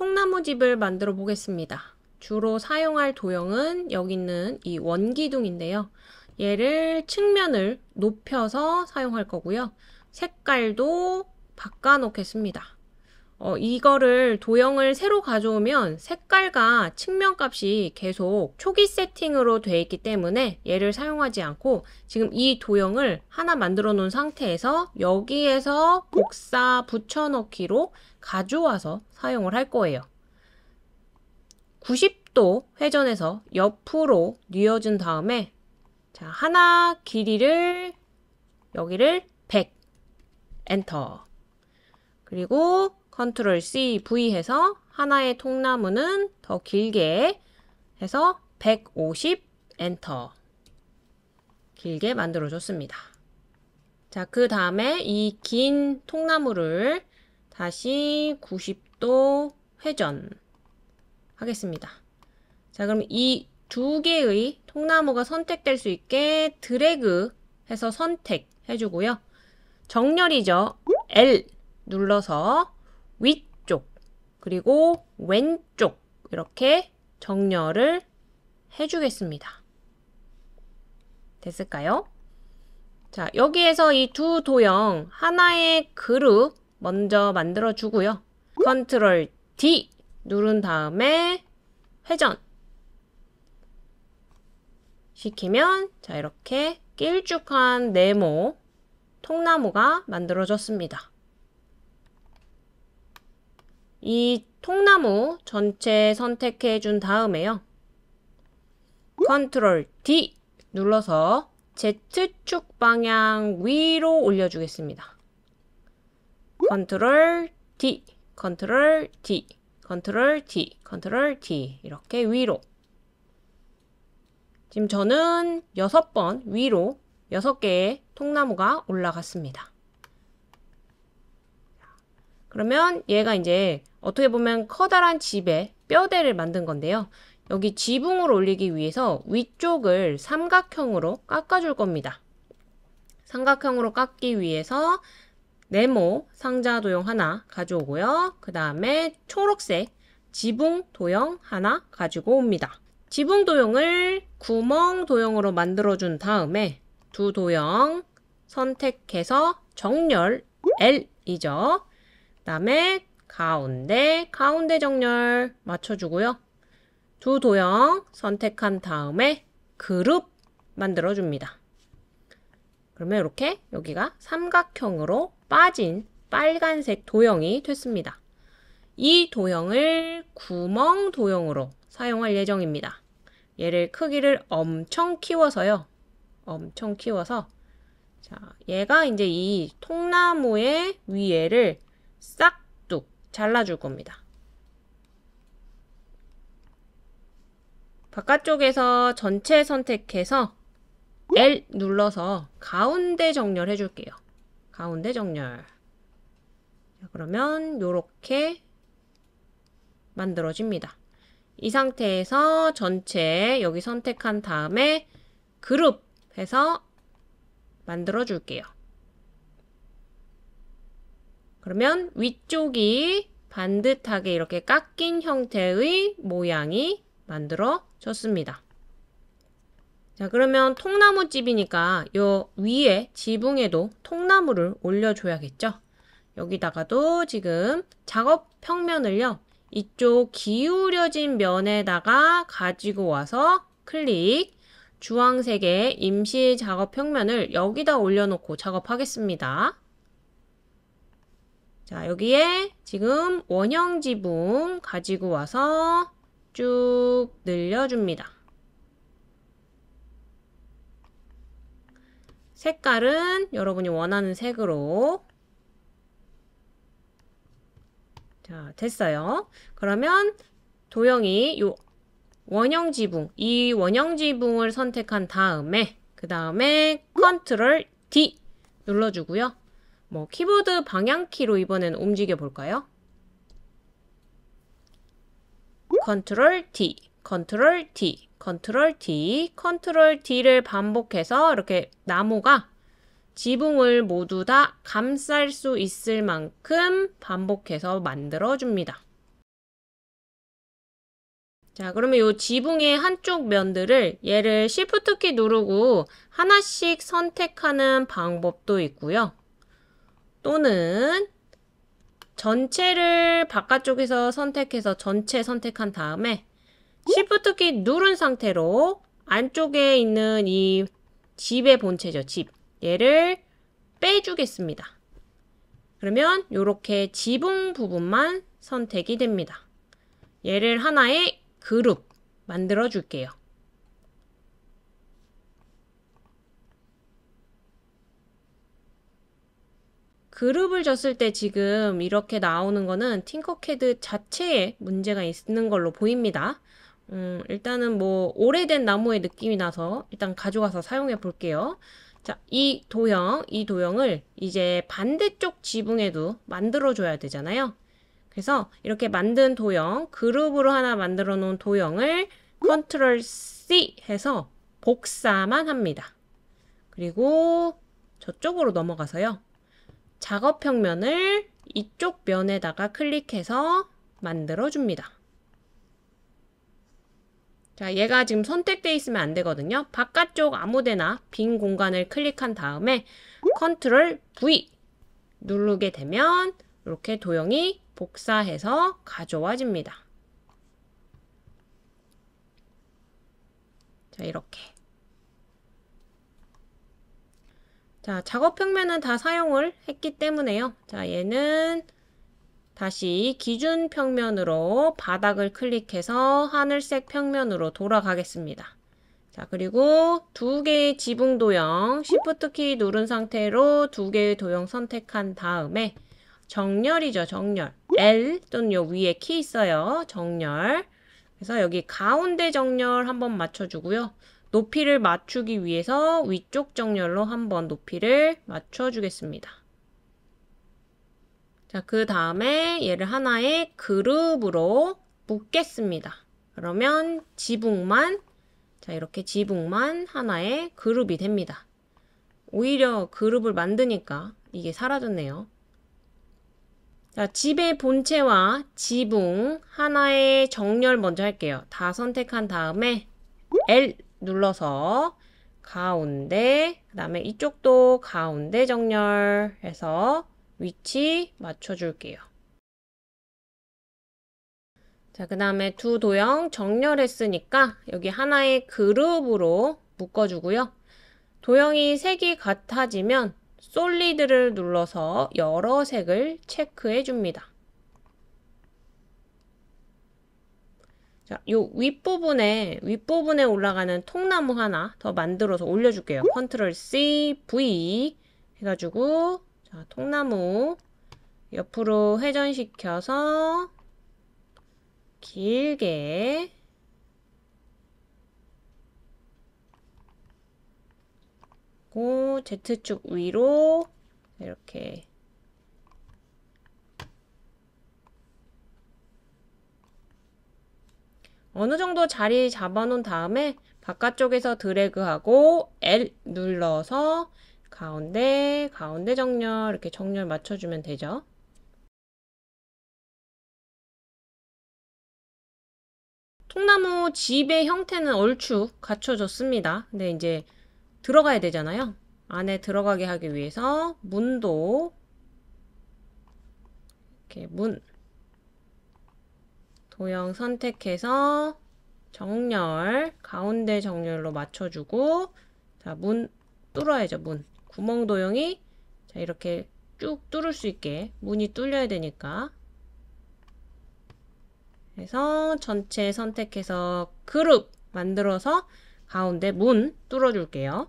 통나무집을 만들어 보겠습니다. 주로 사용할 도형은 여기 있는 이 원기둥인데요. 얘를 측면을 높여서 사용할 거고요. 색깔도 바꿔놓겠습니다. 어, 이거를 도형을 새로 가져오면 색깔과 측면값이 계속 초기 세팅으로 되어 있기 때문에 얘를 사용하지 않고 지금 이 도형을 하나 만들어 놓은 상태에서 여기에서 복사 붙여넣기로 가져와서 사용을 할 거예요. 90도 회전해서 옆으로 뉘어준 다음에 자 하나 길이를 여기를 100 엔터 그리고 컨트롤 C, V 해서 하나의 통나무는 더 길게 해서 150 엔터 길게 만들어줬습니다. 자, 그 다음에 이 긴 통나무를 다시 90도 회전 하겠습니다. 자, 그럼 이 두 개의 통나무가 선택될 수 있게 드래그 해서 선택해 주고요. 정렬이죠. L 눌러서 위쪽 그리고 왼쪽 이렇게 정렬을 해주겠습니다. 됐을까요? 자, 여기에서 이 두 도형 하나의 그룹 먼저 만들어 주고요. 컨트롤 D 누른 다음에 회전 시키면 자 이렇게 길쭉한 네모 통나무가 만들어졌습니다. 이 통나무 전체 선택해 준 다음에요. 컨트롤 D 눌러서 Z축 방향 위로 올려주겠습니다. 컨트롤 D, 컨트롤 D, 컨트롤 D, 컨트롤 D 이렇게 위로 지금 저는 6번 위로 6개의 통나무가 올라갔습니다. 그러면 얘가 이제 어떻게 보면 커다란 집에 뼈대를 만든 건데요. 여기 지붕을 올리기 위해서 위쪽을 삼각형으로 깎아줄 겁니다. 삼각형으로 깎기 위해서 네모 상자 도형 하나 가져오고요. 그 다음에 초록색 지붕 도형 하나 가지고 옵니다. 지붕 도형을 구멍 도형으로 만들어준 다음에 두 도형 선택해서 정렬 L이죠. 그 다음에 가운데, 가운데 정렬 맞춰주고요. 두 도형 선택한 다음에 그룹 만들어줍니다. 그러면 이렇게 여기가 삼각형으로 빠진 빨간색 도형이 됐습니다. 이 도형을 구멍 도형으로 사용할 예정입니다. 얘를 크기를 엄청 키워서요. 엄청 키워서 자, 얘가 이제 이 통나무의 위에를 싹 잘라줄 겁니다. 바깥쪽에서 전체 선택해서 L 눌러서 가운데 정렬해 줄게요. 가운데 정렬. 그러면 이렇게 만들어집니다. 이 상태에서 전체 여기 선택한 다음에 그룹 해서 만들어 줄게요. 그러면 위쪽이 반듯하게 이렇게 깎인 형태의 모양이 만들어졌습니다. 자 그러면 통나무집이니까 요 위에 지붕에도 통나무를 올려줘야겠죠. 여기다가도 지금 작업 평면을요. 이쪽 기울여진 면에다가 가지고 와서 클릭 주황색의 임시 작업 평면을 여기다 올려놓고 작업하겠습니다. 자, 여기에 지금 원형 지붕 가지고 와서 쭉 늘려줍니다. 색깔은 여러분이 원하는 색으로 자, 됐어요. 그러면 도형이 요 원형 지붕, 이 원형 지붕을 선택한 다음에 그 다음에 컨트롤 D 눌러주고요. 뭐 키보드 방향키로 이번엔 움직여 볼까요? 컨트롤 T, 컨트롤 T, 컨트롤 T, 컨트롤 D를 반복해서 이렇게 나무가 지붕을 모두 다 감쌀 수 있을 만큼 반복해서 만들어 줍니다. 자, 그러면 이 지붕의 한쪽 면들을 얘를 Shift 키 누르고 하나씩 선택하는 방법도 있고요. 또는 전체를 바깥쪽에서 선택해서 전체 선택한 다음에 Shift 키 누른 상태로 안쪽에 있는 이 집의 본체죠. 집. 얘를 빼주겠습니다. 그러면 이렇게 지붕 부분만 선택이 됩니다. 얘를 하나의 그룹 만들어 줄게요. 그룹을 줬을 때 지금 이렇게 나오는 거는 팅커캐드 자체에 문제가 있는 걸로 보입니다. 음, 일단은 뭐 오래된 나무의 느낌이 나서 일단 가져가서 사용해 볼게요. 자, 이 도형, 이 도형을 이제 반대쪽 지붕에도 만들어줘야 되잖아요. 그래서 이렇게 만든 도형, 그룹으로 하나 만들어 놓은 도형을 컨트롤 C 해서 복사만 합니다. 그리고 저쪽으로 넘어가서요. 작업평 면을 이쪽 면에다가 클릭해서 만들어줍니다. 자, 얘가 지금 선택되어 있으면 안 되거든요. 바깥쪽 아무데나 빈 공간을 클릭한 다음에 컨트롤 V 누르게 되면 이렇게 도형이 복사해서 가져와집니다. 자, 이렇게. 자, 작업 평면은 다 사용을 했기 때문에요. 자, 얘는 다시 기준 평면으로 바닥을 클릭해서 하늘색 평면으로 돌아가겠습니다. 자, 그리고 두 개의 지붕 도형, Shift 키 누른 상태로 두 개의 도형 선택한 다음에 정렬이죠, 정렬. L 또는 요 위에 키 있어요. 정렬. 그래서 여기 가운데 정렬 한번 맞춰주고요. 높이를 맞추기 위해서 위쪽 정렬로 한번 높이를 맞춰주겠습니다. 자, 그 다음에 얘를 하나의 그룹으로 묶겠습니다. 그러면 지붕만, 자, 이렇게 지붕만 하나의 그룹이 됩니다. 오히려 그룹을 만드니까 이게 사라졌네요. 자, 집의 본체와 지붕 하나의 정렬 먼저 할게요. 다 선택한 다음에 L 눌러서 가운데 그 다음에 이쪽도 가운데 정렬해서 위치 맞춰줄게요. 자, 그 다음에 두 도형 정렬했으니까 여기 하나의 그룹으로 묶어주고요. 도형이 색이 같아지면 솔리드를 눌러서 여러 색을 체크해 줍니다. 자, 요 윗부분에, 윗부분에 올라가는 통나무 하나 더 만들어서 올려줄게요. 컨트롤 C, V 해가지고, 자, 통나무 옆으로 회전시켜서 길게 고 Z축 위로 이렇게 어느 정도 자리 잡아놓은 다음에 바깥쪽에서 드래그하고 L 눌러서 가운데, 가운데 정렬 이렇게 정렬 맞춰주면 되죠. 통나무 집의 형태는 얼추 갖춰졌습니다. 근데 이제 들어가야 되잖아요. 안에 들어가게 하기 위해서 문도 이렇게 문 도형 선택해서 정렬, 가운데 정렬로 맞춰주고, 자, 문 뚫어야죠, 문. 구멍 도형이, 자, 이렇게 쭉 뚫을 수 있게, 문이 뚫려야 되니까. 그래서 전체 선택해서 그룹 만들어서 가운데 문 뚫어줄게요.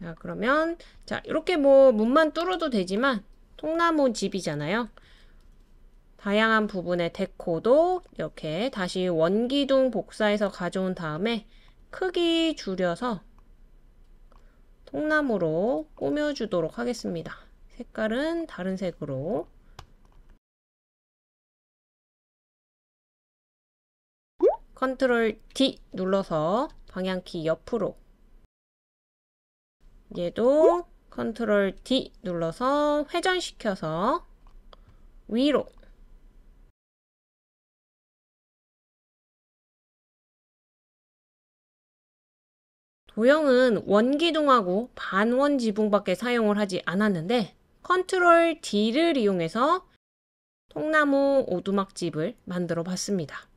자 그러면 자 이렇게 뭐 문만 뚫어도 되지만 통나무 집이잖아요. 다양한 부분의 데코도 이렇게 다시 원기둥 복사해서 가져온 다음에 크기 줄여서 통나무로 꾸며주도록 하겠습니다. 색깔은 다른 색으로 컨트롤 D 눌러서 방향키 옆으로 얘도 컨트롤 D 눌러서 회전시켜서 위로 도형은 원기둥하고 반원 지붕밖에 사용을 하지 않았는데 컨트롤 D를 이용해서 통나무 오두막집을 만들어 봤습니다.